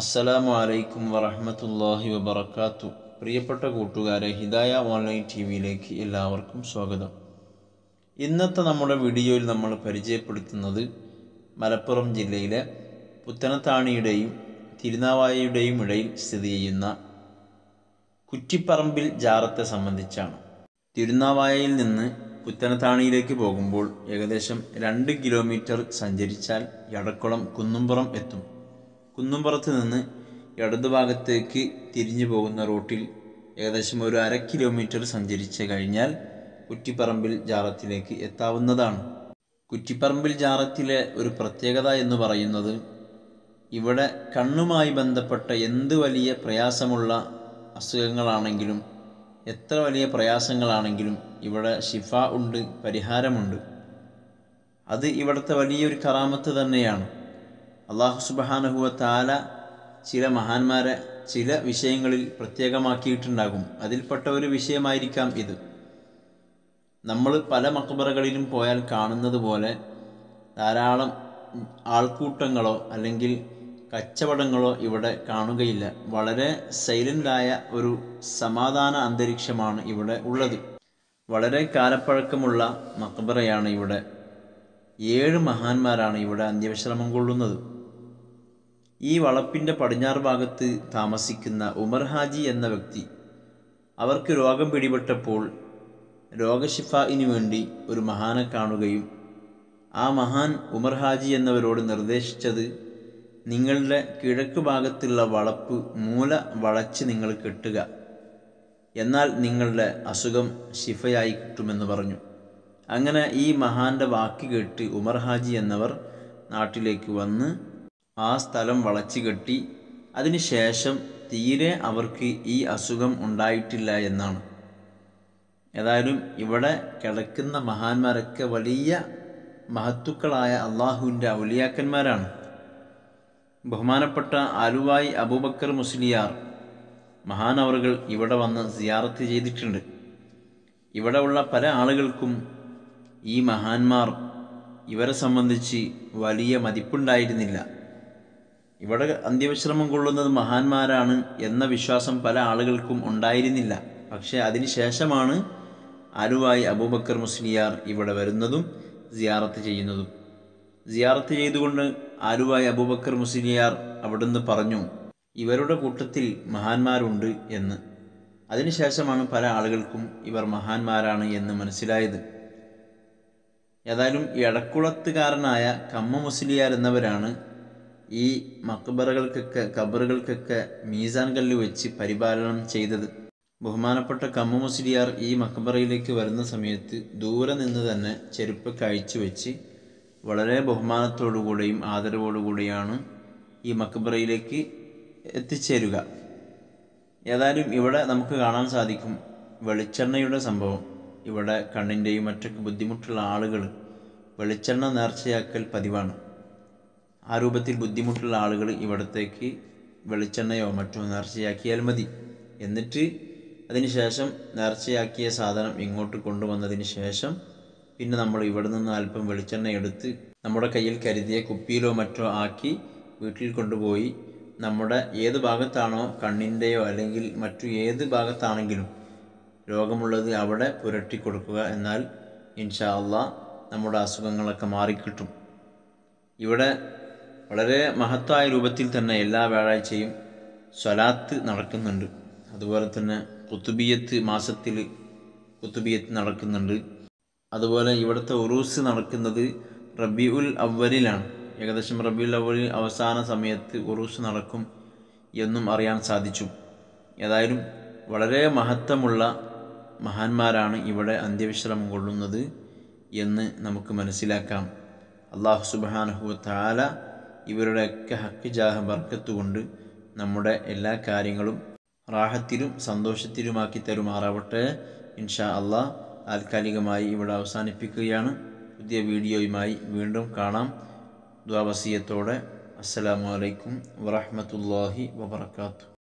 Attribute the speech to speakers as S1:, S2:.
S1: അസ്സലാമു അലൈക്കും വറഹമത്തല്ലാഹി വബർക്കാത്തു പ്രിയപ്പെട്ട കൂട്ടുകാരെ ഹിദായ ഓൺലൈൻ ടി വിയിലേക്ക് എല്ലാവർക്കും സ്വാഗതം ഇന്നത്തെ നമ്മുടെ വീഡിയോയിൽ നമ്മൾ പരിചയപ്പെടുത്തുന്നത് മലപ്പുറം ജില്ലയിലെ പുത്തനത്താണിയുടെയും തിരുനാവായയുടെയും ഇടയിൽ സ്ഥിതി ചെയ്യുന്ന കുറ്റിപ്പറമ്പിൽ ജാറത്തെ സംബന്ധിച്ചാണ് തിരുനാവായയിൽ നിന്ന് പുത്തനത്താണിയിലേക്ക് പോകുമ്പോൾ ഏകദേശം രണ്ട് കിലോമീറ്റർ സഞ്ചരിച്ചാൽ എടക്കുളം കുന്നുംപുറം എത്തും കുന്നുംപുറത്ത് നിന്ന് ഇടതുഭാഗത്തേക്ക് തിരിഞ്ഞു പോകുന്ന റൂട്ടിൽ ഏകദേശം ഒരു അര കിലോമീറ്റർ സഞ്ചരിച്ച് കഴിഞ്ഞാൽ കുറ്റിപ്പറമ്പിൽ ജാറത്തിലേക്ക് എത്താവുന്നതാണ് കുറ്റിപ്പറമ്പിൽ ജാറത്തിലെ ഒരു പ്രത്യേകത എന്ന് പറയുന്നത് ഇവിടെ കണ്ണുമായി ബന്ധപ്പെട്ട എന്ത് വലിയ പ്രയാസമുള്ള അസുഖങ്ങളാണെങ്കിലും എത്ര വലിയ പ്രയാസങ്ങളാണെങ്കിലും ഇവിടെ ശിഫ ഉണ്ട് പരിഹാരമുണ്ട് അത് ഇവിടുത്തെ വലിയൊരു കറാമത്ത് തന്നെയാണ് അള്ളാഹു സുബാനഹുവ താല ചില മഹാന്മാരെ ചില വിഷയങ്ങളിൽ പ്രത്യേകമാക്കിയിട്ടുണ്ടാകും അതിൽപ്പെട്ട ഒരു വിഷയമായിരിക്കാം ഇത് നമ്മൾ പല മക്ബറകളിലും പോയാൽ കാണുന്നത് പോലെ ധാരാളം ആൾക്കൂട്ടങ്ങളോ അല്ലെങ്കിൽ കച്ചവടങ്ങളോ ഇവിടെ കാണുകയില്ല വളരെ സൈലൻ്റായ ഒരു സമാധാന അന്തരീക്ഷമാണ് ഇവിടെ ഉള്ളത് വളരെ കാലപ്പഴക്കമുള്ള മക്ബറയാണ് ഇവിടെ ഏഴ് മഹാന്മാരാണ് ഇവിടെ അന്ത്യവിശ്രമം കൊള്ളുന്നത് ഈ വളപ്പിൻ്റെ പടിഞ്ഞാറ് ഭാഗത്ത് താമസിക്കുന്ന ഉമർ ഹാജി എന്ന വ്യക്തി അവർക്ക് രോഗം പിടിപെട്ടപ്പോൾ രോഗശിഫായിന് വേണ്ടി ഒരു മഹാനെ കാണുകയും ആ മഹാൻ ഉമർ ഹാജി എന്നവരോട് നിർദ്ദേശിച്ചത് നിങ്ങളുടെ കിഴക്ക് ഭാഗത്തുള്ള വളപ്പ് മൂല വളച്ച് നിങ്ങൾ കെട്ടുക എന്നാൽ നിങ്ങളുടെ അസുഖം ശിഫയായി കിട്ടുമെന്ന് പറഞ്ഞു അങ്ങനെ ഈ മഹാന്റെ വാക്ക് കേട്ട് ഉമർ ഹാജി എന്നവർ നാട്ടിലേക്ക് വന്ന് ആ സ്ഥലം വളച്ചു കെട്ടി അതിനുശേഷം തീരെ അവർക്ക് ഈ അസുഖം ഉണ്ടായിട്ടില്ല എന്നാണ് ഏതായാലും ഇവിടെ കിടക്കുന്ന മഹാന്മാരൊക്കെ വലിയ മഹത്തുക്കളായ അള്ളാഹുവിൻ്റെ ഔലിയാക്കന്മാരാണ് ബഹുമാനപ്പെട്ട ആലുവായി അബൂബക്കർ മുസ്ലിയാർ മഹാനവറുകൾ ഇവിടെ വന്ന് സിയാറത്ത് ചെയ്തിട്ടുണ്ട് ഇവിടെ ഉള്ള പല ആളുകൾക്കും ഈ മഹാന്മാർ ഇവരെ സംബന്ധിച്ച് വലിയ മതിപ്പുണ്ടായിരുന്നില്ല ഇവിടെ അന്ത്യവിശ്രമം കൊള്ളുന്നത് മഹാന്മാരാണ് എന്ന വിശ്വാസം പല ആളുകൾക്കും ഉണ്ടായിരുന്നില്ല പക്ഷേ അതിനുശേഷമാണ് അരുവായി അബൂബക്കർ മുസ്ലിയാർ ഇവിടെ വരുന്നതും സിയാറത്ത് ചെയ്യുന്നതും സിയാറത്ത് ചെയ്തുകൊണ്ട് അരുവായി അബൂബക്കർ മുസ്ലിയാർ അവിടുന്ന് പറഞ്ഞു ഇവരുടെ കൂട്ടത്തിൽ മഹാന്മാരുണ്ട് എന്ന് അതിനുശേഷമാണ് പല ആളുകൾക്കും ഇവർ മഹാന്മാരാണ് എന്ന് മനസ്സിലായത് ഏതായാലും ഇടക്കുളത്തുകാരനായ കമ്മ മുസ്ലിയാർ എന്നവരാണ് ഈ മക്ബറകൾക്കൊക്കെ ഖബറുകൾക്കൊക്കെ മീസാൻ കല്ല് വെച്ച് പരിപാലനം ചെയ്തത് ബഹുമാനപ്പെട്ട കമ്മു മുസ്ലിയാർ ഈ മക്ബറയിലേക്ക് വരുന്ന സമയത്ത് ദൂരെ നിന്ന് തന്നെ ചെരുപ്പ് കഴിച്ചു വെച്ച് വളരെ ബഹുമാനത്തോടുകൂടെയും ആദരവോടുകൂടിയാണ് ഈ മക്ബറയിലേക്ക് എത്തിച്ചേരുക ഏതായാലും ഇവിടെ നമുക്ക് കാണാൻ സാധിക്കും വെളിച്ചെണ്ണയുടെ സംഭവം ഇവിടെ കണ്ണിൻ്റെയും മറ്റൊക്കെ ബുദ്ധിമുട്ടുള്ള ആളുകൾ വെളിച്ചെണ്ണ നേർച്ചയാക്കൽ പതിവാണ് ആ രൂപത്തിൽ ബുദ്ധിമുട്ടുള്ള ആളുകൾ ഇവിടത്തേക്ക് വെളിച്ചെണ്ണയോ മറ്റോ നേർച്ചയാക്കിയാൽ മതി എന്നിട്ട് ശേഷം നേർച്ചയാക്കിയ സാധനം ഇങ്ങോട്ട് കൊണ്ടുവന്നതിന് ശേഷം പിന്നെ നമ്മൾ ഇവിടെ നിന്ന് അല്പം വെളിച്ചെണ്ണ എടുത്ത് നമ്മുടെ കയ്യിൽ കരുതിയ കുപ്പിയിലോ മറ്റോ ആക്കി വീട്ടിൽ കൊണ്ടുപോയി നമ്മുടെ ഏത് ഭാഗത്താണോ കണ്ണിൻ്റെയോ അല്ലെങ്കിൽ മറ്റു ഏത് ഭാഗത്താണെങ്കിലും രോഗമുള്ളത് അവിടെ പുരട്ടി കൊടുക്കുക എന്നാൽ ഇൻഷാ അള്ളാ നമ്മുടെ അസുഖങ്ങളൊക്കെ മാറിക്കിട്ടും ഇവിടെ വളരെ മഹത്തായ രൂപത്തിൽ തന്നെ എല്ലാ വ്യാഴാഴ്ചയും സ്വലാത്ത് നടക്കുന്നുണ്ട് അതുപോലെ തന്നെ കുത്തുബിയത്ത് മാസത്തിൽ കുത്തുബിയത്ത് നടക്കുന്നുണ്ട് അതുപോലെ ഇവിടുത്തെ ഉറൂസ് നടക്കുന്നത് റബി ഉൽ അവലിലാണ് ഏകദേശം റബി ഉൽ അവലിൽ അവസാന സമയത്ത് ഉറൂസ് നടക്കും എന്നും അറിയാൻ സാധിച്ചു ഏതായാലും വളരെ മഹത്വമുള്ള മഹാന്മാരാണ് ഇവിടെ അന്ത്യവിശ്രമം കൊള്ളുന്നത് എന്ന് നമുക്ക് മനസ്സിലാക്കാം അള്ളാഹു സുബാനഹു താല ഇവരുടെയൊക്കെ ഹക്ക് ജാഹ ബർക്കത്തുകൊണ്ട് നമ്മുടെ എല്ലാ കാര്യങ്ങളും റാഹത്തിലും സന്തോഷത്തിലുമാക്കി തരുമാറാവട്ടെ ഇൻഷാ അള്ളാഹ് താൽക്കാലികമായി ഇവിടെ അവസാനിപ്പിക്കുകയാണ് പുതിയ വീഡിയോയുമായി വീണ്ടും കാണാം ദ്വാവസീയത്തോടെ അസ്സലാമലൈക്കും വറഹമത്തല്ലാഹി വാത്തു